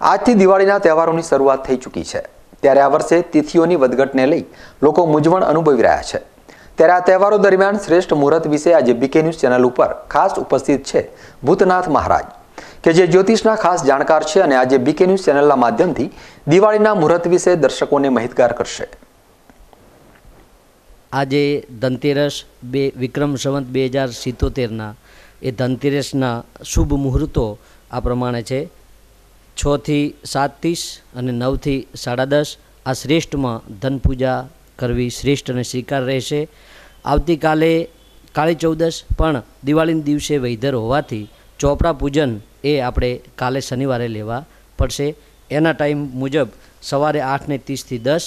આજથી દિવાળીના તહેવારોની શરૂઆત થઈ ચૂકી છે ત્યારે આ વર્ષે તિથિઓની વધઘટને લઈ લોકો મૂંઝવણ અનુભવી રહ્યા છે ત્યારે આ તહેવારો દરમિયાન શ્રેષ્ઠ મુહૂર્ત વિશે આજે બીકે ન્યૂઝ ચેનલ ઉપર ખાસ ઉપસ્થિત છે ભૂતનાથ મહારાજ કે જે જ્યોતિષના ખાસ જાણકાર છે અને આજે બીકે ન્યૂઝ ચેનલના માધ્યમથી દિવાળીના મુહૂર્ત વિશે દર્શકોને માહિતગાર કરશે આજે ધનતેરસ બે વિક્રમ સંવંત બે હજાર સિત્તોતેરના એ ધનતેરસના શુભ મુહૂર્તો આ પ્રમાણે છે છથી સાત ત્રીસ અને નવથી સાડા દસ આ શ્રેષ્ઠમાં ધન પૂજા કરવી શ્રેષ્ઠ અને સ્વીકાર રહેશે આવતીકાલે કાળી ચૌદશ પણ દિવાળીના દિવસે વૈધર હોવાથી ચોપડા પૂજન એ આપણે કાલે શનિવારે લેવા પડશે એના ટાઈમ મુજબ સવારે આઠને ત્રીસથી દસ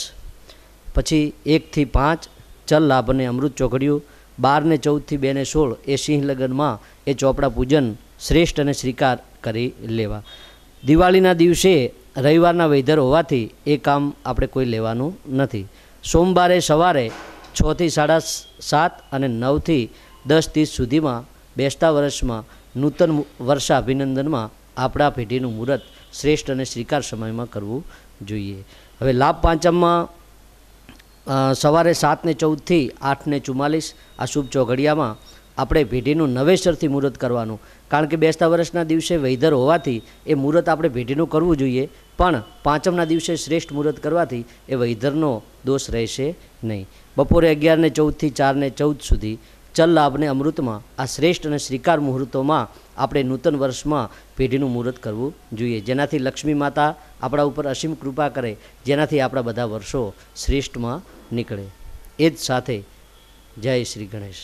પછી એકથી પાંચ ચલ લાભ અને અમૃત ચોકડીયું બારને ચૌદથી બેને સોળ એ સિંહ લગ્નમાં એ ચોપડા પૂજન શ્રેષ્ઠ અને સ્વીકાર કરી લેવા દિવાળીના દિવસે રવિવારના વેધર હોવાથી એ કામ આપણે કોઈ લેવાનું નથી સોમવારે સવારે છથી સાડા સાત અને નવથી દસ ત્રીસ સુધીમાં બેસતા વર્ષમાં નૂતન વર્ષા અભિનંદનમાં આપણા પેઢીનું મુહૂર્ત શ્રેષ્ઠ અને શ્રીકાર સમયમાં કરવું જોઈએ હવે લાભ પાંચમમાં સવારે સાતને ચૌદથી આઠને ચુમ્માલીસ આ શુભ ચોઘડિયામાં આપણે ભેટીનું નવેસરથી મુહૂર્ત કરવાનું કારણ કે બેસતા વર્ષના દિવસે વૈધર હોવાથી એ મુહૂર્ત આપણે ભેટીનું કરવું જોઈએ પણ પાંચમના દિવસે શ્રેષ્ઠ મુહૂર્ત કરવાથી એ વૈધરનો દોષ રહેશે નહીં બપોરે અગિયારને ચૌદથી ચારને ચૌદ સુધી ચલ લાભને અમૃતમાં આ શ્રેષ્ઠ અને શ્રીકાર મુહૂર્તોમાં આપણે નૂતન વર્ષમાં પેઢીનું મુહૂર્ત કરવું જોઈએ જેનાથી લક્ષ્મી માતા આપણા ઉપર અસીમ કૃપા કરે જેનાથી આપણા બધા વર્ષો શ્રેષ્ઠમાં નીકળે એ જ સાથે જય શ્રી ગણેશ